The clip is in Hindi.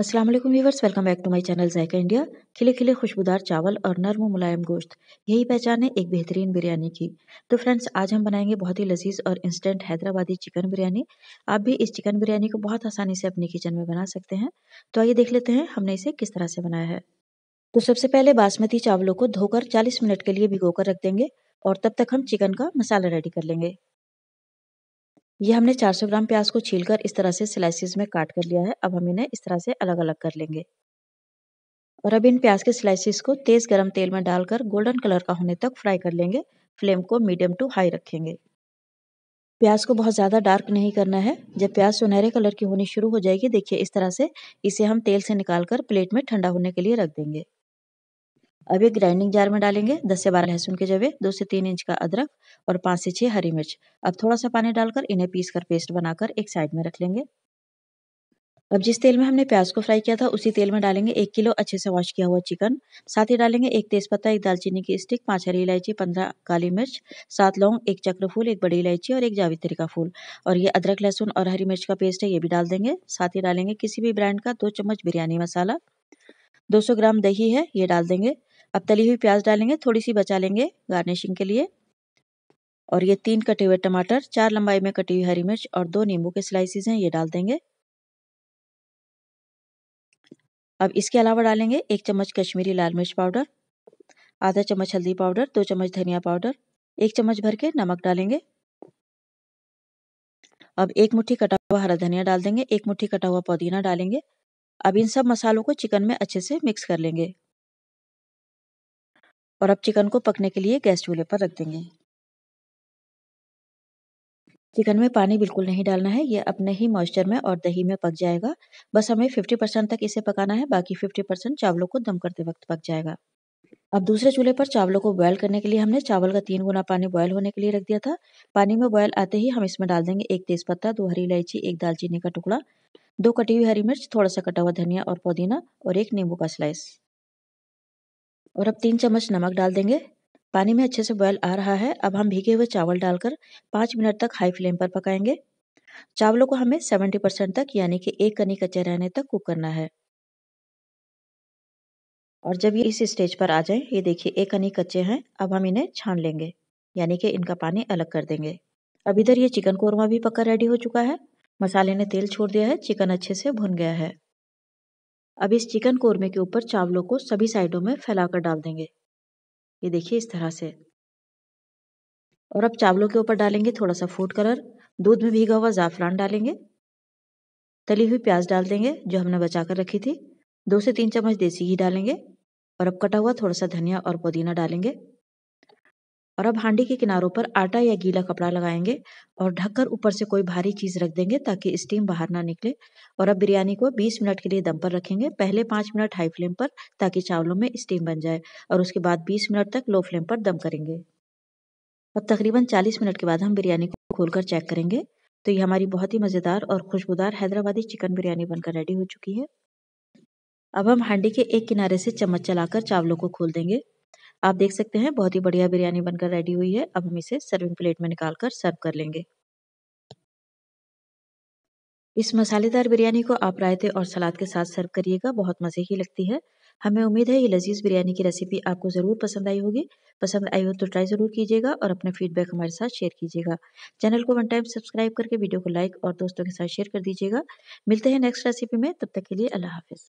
Aslam viewers welcome back to my channel Zaika India खिले खिले खुशबूदार चावल और नर्म मुलायम गोश्त यही पहचान है एक बेहतरीन बिरयानी की तो फ्रेंड्स आज हम बनाएंगे बहुत ही लजीज और इंस्टेंट हैदराबादी चिकन बिरयानी आप भी इस चिकन बिरयानी को बहुत आसानी से अपने किचन में बना सकते हैं तो आइए देख लेते हैं हमने इसे किस तरह से बनाया है तो सबसे पहले बासमती चावलों को धोकर चालीस मिनट के लिए कर रख देंगे और तब तक हम चिकन का मसाला रेडी कर लेंगे ये हमने 400 ग्राम प्याज को छीलकर इस तरह से स्लाइसिस में काट कर लिया है अब हम इन्हें इस तरह से अलग अलग कर लेंगे और अब इन प्याज के स्लाइसिस को तेज़ गर्म तेल में डालकर गोल्डन कलर का होने तक फ्राई कर लेंगे फ्लेम को मीडियम टू हाई रखेंगे प्याज को बहुत ज़्यादा डार्क नहीं करना है जब प्याज सुनहरे कलर की होनी शुरू हो जाएगी देखिए इस तरह से इसे हम तेल से निकालकर प्लेट में ठंडा होने के लिए रख देंगे अब एक ग्राइंडिंग जार में डालेंगे दस से बारह लहसुन के जवे दो से तीन इंच का अदरक और पाँच से छः हरी मिर्च अब थोड़ा सा पानी डालकर इन्हें पीस कर पेस्ट बनाकर एक साइड में रख लेंगे अब जिस तेल में हमने प्याज को फ्राई किया था उसी तेल में डालेंगे एक किलो अच्छे से वॉश किया हुआ चिकन साथ ही डालेंगे एक तेज़पत्ता एक दालचीनी की स्टिक पांच हरी इलायची पंद्रह काली मिर्च सात लौंग एक चक्रफूल एक बड़ी इलायची और एक जावित्री का फूल और ये अदरक लहसुन और हरी मिर्च का पेस्ट है ये भी डाल देंगे साथ ही डालेंगे किसी भी ब्रांड का दो चम्मच बिरयानी मसाला दो ग्राम दही है ये डाल देंगे अब तली हुई प्याज डालेंगे थोड़ी सी बचा लेंगे गार्निशिंग के लिए और ये तीन कटे हुए टमाटर चार लंबाई में कटी हुई हरी मिर्च और दो नींबू के स्लाइसिस हैं ये डाल देंगे अब इसके अलावा डालेंगे एक चम्मच कश्मीरी लाल मिर्च पाउडर आधा चम्मच हल्दी पाउडर दो चम्मच धनिया पाउडर एक चम्मच भर के नमक डालेंगे अब एक मुट्ठी कटा हुआ हरा धनिया डाल देंगे एक मुट्ठी कटा हुआ पुदीना डालेंगे अब इन सब मसालों को चिकन में अच्छे से मिक्स कर लेंगे और अब चिकन को पकने के लिए गैस चूल्हे पर रख देंगे चिकन में पानी बिल्कुल नहीं डालना है ये अपने ही मॉइस्चर में और दही में पक जाएगा बस हमें 50 परसेंट तक इसे पकाना है बाकी 50 परसेंट चावलों को दम करते वक्त पक जाएगा अब दूसरे चूल्हे पर चावलों को बॉयल करने के लिए हमने चावल का तीन गुना पानी बॉयल होने के लिए रख दिया था पानी में बॉयल आते ही हम इसमें डाल देंगे एक तेज पत्ता दो हरी इलायची एक दालचीनी का टुकड़ा दो कटी हुई हरी मिर्च थोड़ा सा कटा हुआ धनिया और पुदीना और एक नींबू का स्लाइस और अब तीन चम्मच नमक डाल देंगे पानी में अच्छे से बॉयल आ रहा है अब हम भीगे हुए चावल डालकर पाँच मिनट तक हाई फ्लेम पर पकाएंगे चावलों को हमें सेवेंटी परसेंट तक यानी कि एक कनी कच्चे रहने तक कुक करना है और जब ये इस स्टेज पर आ जाए ये देखिए एक कनी कच्चे हैं अब हम इन्हें छान लेंगे यानी कि इनका पानी अलग कर देंगे अब इधर ये चिकन कोरमा भी पक्का रेडी हो चुका है मसाले ने तेल छोड़ दिया है चिकन अच्छे से भुन गया है अब इस चिकन कौरमे के ऊपर चावलों को सभी साइडों में फैलाकर डाल देंगे ये देखिए इस तरह से और अब चावलों के ऊपर डालेंगे थोड़ा सा फूड कलर दूध में भीगा हुआ ज़ाफ़रान डालेंगे तली हुई प्याज डाल देंगे जो हमने बचा कर रखी थी दो से तीन चम्मच देसी घी डालेंगे और अब कटा हुआ थोड़ा सा धनिया और पुदीना डालेंगे और अब हांडी के किनारों पर आटा या गीला कपड़ा लगाएंगे और ढककर ऊपर से कोई भारी चीज़ रख देंगे ताकि स्टीम बाहर ना निकले और अब बिरयानी को 20 मिनट के लिए दम पर रखेंगे पहले 5 मिनट हाई फ्लेम पर ताकि चावलों में स्टीम बन जाए और उसके बाद 20 मिनट तक लो फ्लेम पर दम करेंगे अब तकरीबन 40 मिनट के बाद हम बिरयानी को खोलकर चेक करेंगे तो ये हमारी बहुत ही मज़ेदार और खुशबूदार हैदराबादी चिकन बिरयानी बनकर रेडी हो चुकी है अब हम हांडी के एक किनारे से चम्मच चलाकर चावलों को खोल देंगे आप देख सकते हैं बहुत ही बढ़िया बिरयानी बनकर रेडी हुई है अब हम इसे सर्विंग प्लेट में निकाल कर सर्व कर लेंगे इस मसालेदार बिरयानी को आप रायते और सलाद के साथ सर्व करिएगा बहुत मज़े की लगती है हमें उम्मीद है ये लजीज बिरयानी की रेसिपी आपको ज़रूर पसंद आई होगी पसंद आई हो तो ट्राई ज़रूर कीजिएगा और अपने फीडबैक हमारे साथ शेयर कीजिएगा चैनल को वन टाइम सब्सक्राइब करके वीडियो को लाइक और दोस्तों के साथ शेयर कर दीजिएगा मिलते हैं नेक्स्ट रेसिपी में तब तक के लिए अल्लाह हाफिज़